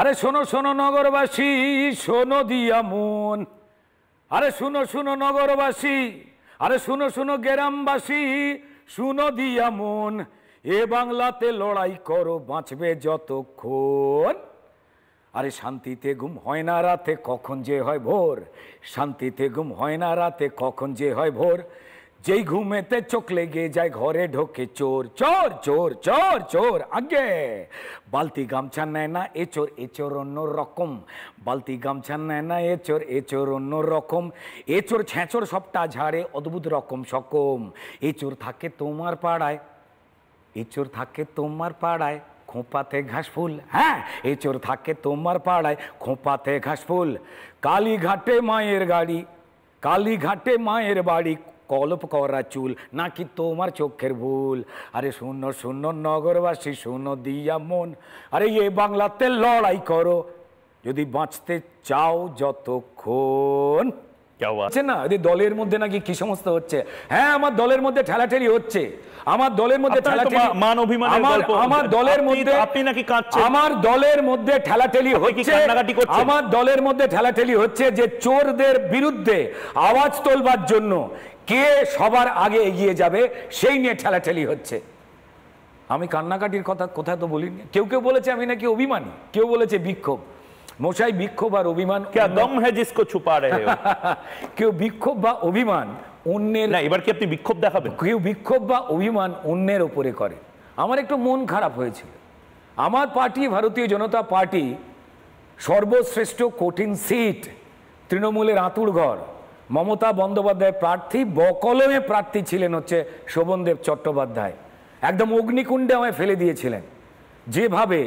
আরে শোনো শোনো নগরবাসী শোনো দিয়া মন আরে শুনো শুনো নগরবাসী আরে শুনো শুনো গ্রামবাসী শুনো দিয়া মন এ বাংলাতে লড়াই করো বাঁচবে যতক্ষণ আরে শান্তিতে ঘুম হয় না রাতে কখন যে হয় ভোর শান্তিতে ঘুম হয় না রাতে কখন যে হয় ভোর যেই ঘুমেতে চোখ লেগে যায় ঘরে ঢোকে চোর চোর চোর চোর চোর আগে বালতি গামছা নেয় না এ চোর এ চোর অন্য রকম বালতি গামছা নেয় না এ চোর এ চোর অন্য রকম এ চোর ছ্যাঁচোর সবটা ঝাড়ে অদ্ভুত রকম সকম এ চোর থাকে তোমার পাড়ায় এ চোর থাকে তোমার পাড়ায় খোঁপাতে ঘাস ফুল হ্যাঁ এ চোর থাকে তোমার পাড়ায় খোঁপাতে ঘাস ফুল কালীঘাটে মায়ের গাড়ি কালীঘাটে মায়ের বাড়ি কলপ করা চুল নাকি তোমার চোখের ভুল আরে শূন্য শূন্য নগরবাসী শূন্য দিয়া মন আরে এ বাংলাতে লড়াই করো যদি বাঁচতে চাও যতক্ষণ আছে না দলের মধ্যে নাকি কি হচ্ছে হ্যাঁ আমার দলের মধ্যে ঠেলাঠেলি হচ্ছে আমার দলের মধ্যে মান অভিমান আমার দলের মধ্যে আপনি নাকি কাঁদছেন আমার দলের মধ্যে ঠেলাঠেলি হচ্ছে আমার দলের মধ্যে ঠেলাঠেলি হচ্ছে যে চোরদের বিরুদ্ধে আওয়াজ তোলবার জন্য কে সবার আগে এগিয়ে যাবে সেই নিয়ে ঠেলাঠেলি হচ্ছে আমি কান্নাকাটির কথা কোথায় তো বলিনি কেউ কেউ বলেছে আমি নাকি অভিমানী কেউ বলেছে বিক্ষোভ মশাই বিক্ষোভ আর অভিমান ছুপা কেউ বিক্ষোভ বা অভিমান অন্যের না এবার কি আপনি বিক্ষোভ দেখাবেন কেউ বিক্ষোভ বা অভিমান অন্যের ওপরে করে আমার একটু মন খারাপ হয়েছিল আমার পার্টি ভারতীয় জনতা পার্টি সর্বশ্রেষ্ঠ কঠিন সিট তৃণমূলের আঁতুড় ঘর মমতা বন্দ্যোপাধ্যায় প্রার্থী বকলমে প্রার্থী ছিলেন হচ্ছে শোভনদেব চট্টোপাধ্যায় একদম অগ্নিকুণ্ডে আমায় ফেলে দিয়েছিলেন যেভাবে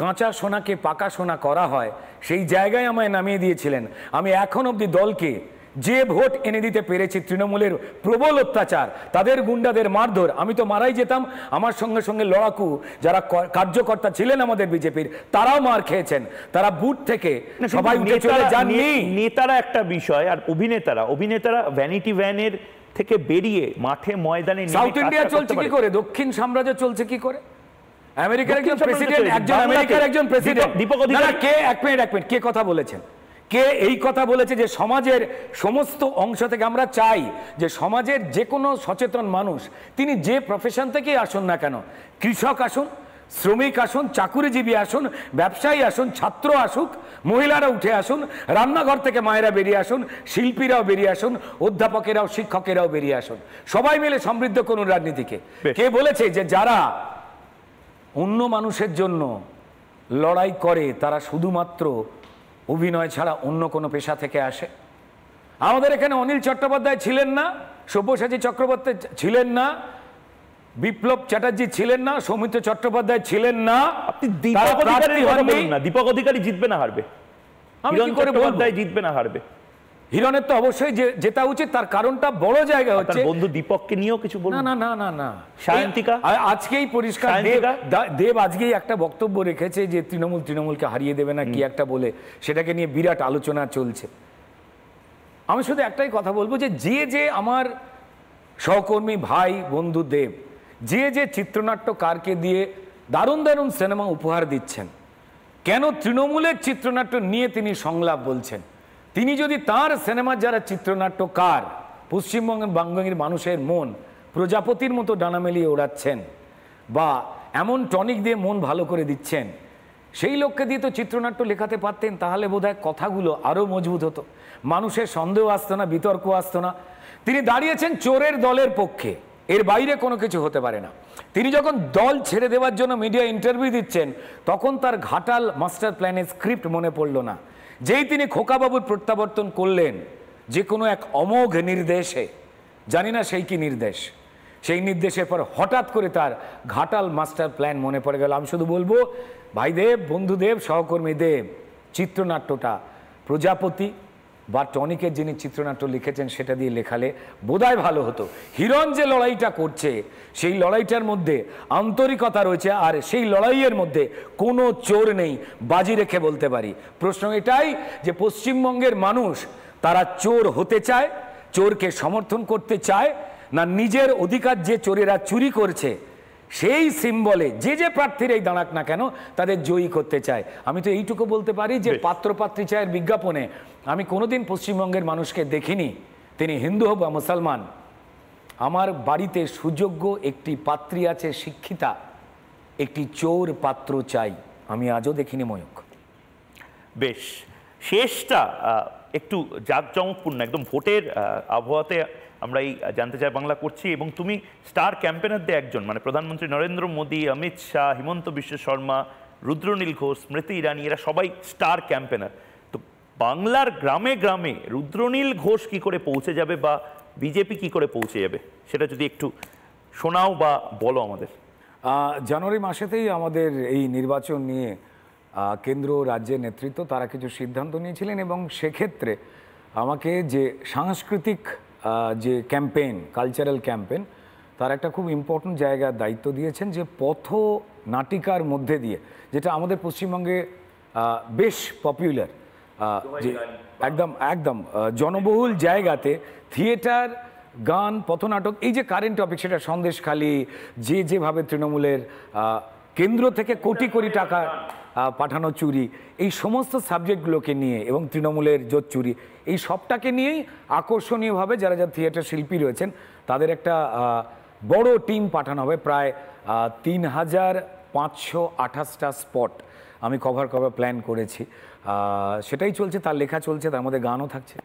কাঁচা সোনাকে পাকা সোনা করা হয় সেই জায়গায় আমায় নামিয়ে দিয়েছিলেন আমি এখন অবধি দলকে যে ভোট এনে দিতে পেরেছে তৃণমূলের প্রবল অত্যাচার তাদের গুন্ডাদের মারধর আমি তো মারাই যেতাম আমার সঙ্গে সঙ্গে লড়াকু যারা কার্যকর্তা ছিলেন আমাদের বিজেপির তারাও মার খেয়েছেন তারা বুট থেকে সবাই উঠে চলে যাননি নেতারা একটা বিষয় আর অভিনেতারা অভিনেতারা ভ্যানিটি ভ্যানের থেকে বেরিয়ে মাঠে ময়দানে সাউথ ইন্ডিয়া চলছে কি করে দক্ষিণ সাম্রাজ্য চলছে কি করে আমেরিকার একজন প্রেসিডেন্ট একজন আমেরিকার একজন প্রেসিডেন্ট দীপক কে এক মিনিট এক মিনিট কে কথা বলেছেন কে এই কথা বলেছে যে সমাজের সমস্ত অংশ থেকে আমরা চাই যে সমাজের যে কোনো সচেতন মানুষ তিনি যে প্রফেশন থেকেই আসুন না কেন কৃষক আসুন শ্রমিক আসুন চাকুরিজীবী আসুন ব্যবসায়ী আসুন ছাত্র আসুক মহিলারা উঠে আসুন রান্নাঘর থেকে মায়েরা বেরিয়ে আসুন শিল্পীরাও বেরিয়ে আসুন অধ্যাপকেরাও শিক্ষকেরাও বেরিয়ে আসুন সবাই মিলে সমৃদ্ধ করুন রাজনীতিকে কে বলেছে যে যারা অন্য মানুষের জন্য লড়াই করে তারা শুধুমাত্র অভিনয় ছাড়া অন্য কোনো পেশা থেকে আসে আমাদের এখানে অনিল চট্টোপাধ্যায় ছিলেন না সব্যসাচী চক্রবর্তী ছিলেন না বিপ্লব চ্যাটার্জি ছিলেন না সৌমিত্র চট্টোপাধ্যায় ছিলেন না দীপক অধিকারী জিতবে না হারবে জিতবে না হারবে হিরণের তো অবশ্যই যেটা উচিত তার কারণটা বড় জায়গা হচ্ছে বন্ধু দীপককে নিয়েও কিছু বলুন না না না না শান্তিকা আজকেই পরিষ্কার দেব আজকেই একটা বক্তব্য রেখেছে যে তৃণমূল তৃণমূলকে হারিয়ে দেবে না কি একটা বলে সেটাকে নিয়ে বিরাট আলোচনা চলছে আমি শুধু একটাই কথা বলবো যে যে যে আমার সহকর্মী ভাই বন্ধু দেব যে যে চিত্রনাট্য কারকে দিয়ে দারুণ দারুণ সিনেমা উপহার দিচ্ছেন কেন তৃণমূলের চিত্রনাট্য নিয়ে তিনি সংলাপ বলছেন তিনি যদি তার সিনেমার যারা চিত্রনাট্যকার পশ্চিমবঙ্গের বাঙ্গের মানুষের মন প্রজাপতির মতো ডানা মেলিয়ে ওড়াচ্ছেন বা এমন টনিক দিয়ে মন ভালো করে দিচ্ছেন সেই লক্ষ্যে দিয়ে তো চিত্রনাট্য লেখাতে পারতেন তাহলে বোধহয় কথাগুলো আরও মজবুত হতো মানুষের সন্দেহ আসতো না বিতর্ক আসতো না তিনি দাঁড়িয়েছেন চোরের দলের পক্ষে এর বাইরে কোনো কিছু হতে পারে না তিনি যখন দল ছেড়ে দেওয়ার জন্য মিডিয়া ইন্টারভিউ দিচ্ছেন তখন তার ঘাটাল মাস্টার প্ল্যানের স্ক্রিপ্ট মনে পড়ল না যেই তিনি খোকাবাবুর প্রত্যাবর্তন করলেন যে কোনো এক অমোঘ নির্দেশে জানি না সেই কি নির্দেশ সেই নির্দেশের পর হঠাৎ করে তার ঘাটাল মাস্টার প্ল্যান মনে পড়ে গেল আমি শুধু বলবো ভাইদেব বন্ধুদেব সহকর্মীদেব চিত্রনাট্যটা প্রজাপতি বা টনিকের যিনি চিত্রনাট্য লিখেছেন সেটা দিয়ে লেখালে বোধহয় ভালো হতো হিরণ যে লড়াইটা করছে সেই লড়াইটার মধ্যে আন্তরিকতা রয়েছে আর সেই লড়াইয়ের মধ্যে কোনো চোর নেই বাজি রেখে বলতে পারি প্রশ্ন এটাই যে পশ্চিমবঙ্গের মানুষ তারা চোর হতে চায় চোরকে সমর্থন করতে চায় না নিজের অধিকার যে চোরেরা চুরি করছে সেই সিম্বলে যে যে প্রার্থীর এই দাঁড়াক না কেন তাদের জয়ী করতে চায় আমি তো এইটুকু বলতে পারি যে পাত্রপাত্রী চায়ের বিজ্ঞাপনে আমি কোনোদিন পশ্চিমবঙ্গের মানুষকে দেখিনি তিনি হিন্দু হোক বা মুসলমান আমার বাড়িতে সুযোগ্য একটি পাত্রী আছে শিক্ষিতা একটি চোর পাত্র চাই আমি আজও দেখিনি ময়ূক বেশ শেষটা একটু জাঁকজমকপূর্ণ একদম ভোটের আবহাওয়াতে আমরা এই জানতে চাই বাংলা করছি এবং তুমি স্টার ক্যাম্পেনারদের একজন মানে প্রধানমন্ত্রী নরেন্দ্র মোদী অমিত শাহ হিমন্ত বিশ্ব শর্মা রুদ্রনীল ঘোষ স্মৃতি ইরানি এরা সবাই স্টার ক্যাম্পেনার তো বাংলার গ্রামে গ্রামে রুদ্রনীল ঘোষ কি করে পৌঁছে যাবে বা বিজেপি কি করে পৌঁছে যাবে সেটা যদি একটু শোনাও বা বলো আমাদের জানুয়ারি মাসেতেই আমাদের এই নির্বাচন নিয়ে কেন্দ্র রাজ্যের নেতৃত্ব তারা কিছু সিদ্ধান্ত নিয়েছিলেন এবং সেক্ষেত্রে আমাকে যে সাংস্কৃতিক যে ক্যাম্পেইন কালচারাল ক্যাম্পেইন তার একটা খুব ইম্পর্টেন্ট জায়গার দায়িত্ব দিয়েছেন যে পথ নাটিকার মধ্যে দিয়ে যেটা আমাদের পশ্চিমবঙ্গে বেশ পপুলার যে একদম একদম জনবহুল জায়গাতে থিয়েটার গান পথনাটক এই যে কারেন্ট টপিক সেটা সন্দেশখালি যে যেভাবে তৃণমূলের কেন্দ্র থেকে কোটি কোটি টাকা পাঠানো চুরি এই সমস্ত সাবজেক্টগুলোকে নিয়ে এবং তৃণমূলের জোট চুরি এই সবটাকে নিয়েই আকর্ষণীয়ভাবে যারা যারা থিয়েটার শিল্পী রয়েছেন তাদের একটা বড় টিম পাঠানো হবে প্রায় তিন হাজার পাঁচশো আঠাশটা স্পট আমি কভার কভার প্ল্যান করেছি সেটাই চলছে তার লেখা চলছে তার মধ্যে গানও থাকছে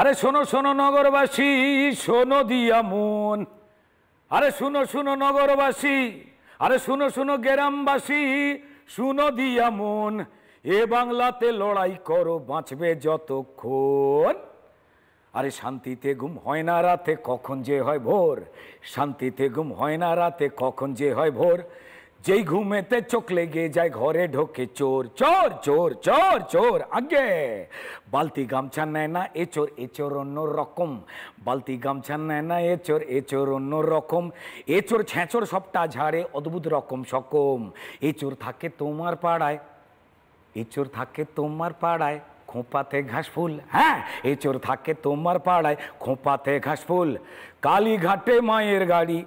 আরে শোনো শোনো নগরবাসী শোনো দিয়া মন আরে শোনো শোনো নগরবাসী আরে শুনো শুনো গ্রামবাসী শুনো দিয়া মন এ বাংলাতে লড়াই করো বাঁচবে যতক্ষণ আরে শান্তিতে ঘুম হয় না রাতে কখন যে হয় ভোর শান্তিতে ঘুম হয় না রাতে কখন যে হয় ভোর যেই ঘুমেতে চোখ লেগে যায় ঘরে ঢোকে চোর চোর চোর চোর চোর আগে বালতি গামছা নেয় না এ চোর এ চোর অন্য রকম বালতি গামছা নেয় না এ চোর এ চোর অন্য রকম এ চোর ছ্যাঁচোর সবটা ঝাড়ে অদ্ভুত রকম সকম এ চোর থাকে তোমার পাড়ায় এ চোর থাকে তোমার পাড়ায় খোঁপাতে ঘাস ফুল হ্যাঁ এ চোর থাকে তোমার পাড়ায় খোঁপাতে ঘাস ফুল কালীঘাটে মায়ের গাড়ি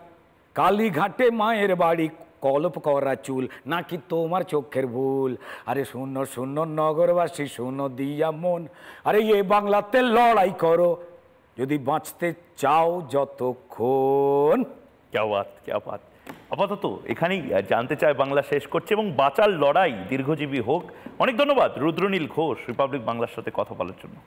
কালীঘাটে মায়ের বাড়ি কলপ করা চুল নাকি তোমার চোখের ভুল আরে শূন্য শূন্য নগরবাসী শূন্য দিয়া মন আরে এ বাংলাতে লড়াই করো যদি বাঁচতে চাও যতক্ষণ ক্যাবাত ক্যাবাত আপাতত এখানেই জানতে চায় বাংলা শেষ করছে এবং বাঁচার লড়াই দীর্ঘজীবী হোক অনেক ধন্যবাদ রুদ্রনীল ঘোষ রিপাবলিক বাংলার সাথে কথা বলার জন্য